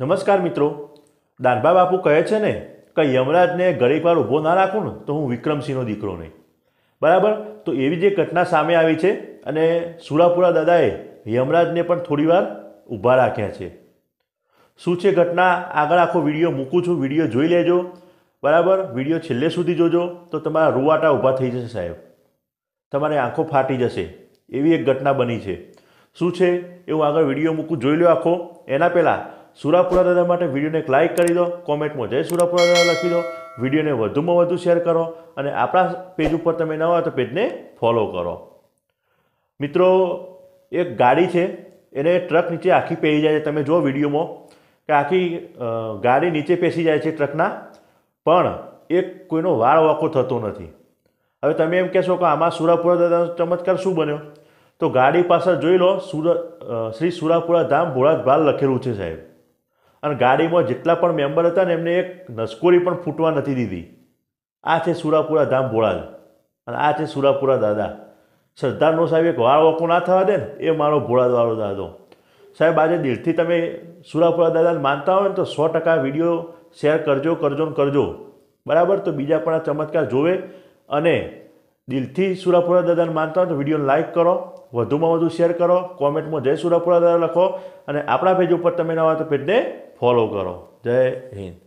નમસ્કાર મિત્રો દાનભા બાપુ કહે છે ને કે યમરાજને ઘડીક વાર ઊભો ના રાખું ને તો હું વિક્રમસિંહનો દીકરો નહીં બરાબર તો એવી જે ઘટના સામે આવી છે અને સુરાપુરા દાદાએ યમરાજને પણ થોડીવાર ઊભા રાખ્યા છે શું છે ઘટના આગળ આખો વિડીયો મૂકું છું વિડીયો જોઈ લેજો બરાબર વિડીયો છેલ્લે સુધી જોજો તો તમારા રૂવાટા ઊભા થઈ જશે સાહેબ તમારી આંખો ફાટી જશે એવી એક ઘટના બની છે શું છે એવું આગળ વિડીયો મૂકું જોઈ લો આખો એના પહેલાં સુરાપુરા દાદા માટે વિડીયોને એક લાઇક કરી દો કોમેન્ટમાં જય સુરાપુરા દાદા લખી દો વિડીયોને વધુમાં વધુ શેર કરો અને આપણા પેજ ઉપર તમે ન હોય તો પેજને ફોલો કરો મિત્રો એક ગાડી છે એને ટ્રક નીચે આખી પેસી જાય છે તમે જો વિડીયોમાં કે આખી ગાડી નીચે પેસી જાય છે ટ્રકના પણ એક કોઈનો વાળ વાકો થતો નથી હવે તમે એમ કહેશો કે આમાં સુરાપુરા દાદાનો ચમત્કાર શું બન્યો તો ગાડી પાછળ જોઈ લો સુરત શ્રી સુરાપુરા ધામ ભોળાજ ભાલ લખેલું છે સાહેબ અને ગાડીમાં જેટલા પણ મેમ્બર હતા ને એમને એક નસકોરી પણ ફૂટવા નથી દીધી આ છે સુરાપુરા ધામ ભોળાલ અને આ છે સુરાપુરા દાદા સરદારનો સાહેબ એક વાર ઓકો ના થવા દે ને એ મારો ભોળાદવાળો દાદો સાહેબ આજે દિલથી તમે સુરાપુરા દાદાને માનતા હોય ને તો સો ટકા વિડીયો શેર કરજો કરજો ને કરજો બરાબર તો બીજા પણ આ ચમત્કાર જોવે અને દિલથી સુરાપુરા દાદાને માનતા હોય તો વિડીયોને લાઇક કરો વધુમાં વધુ શેર કરો કોમેન્ટમાં જય સુરાપુરા દાદા લખો અને આપણા પેજ ઉપર તમે ના હોય તો પેજને ફોલો કરો જય હિન્દ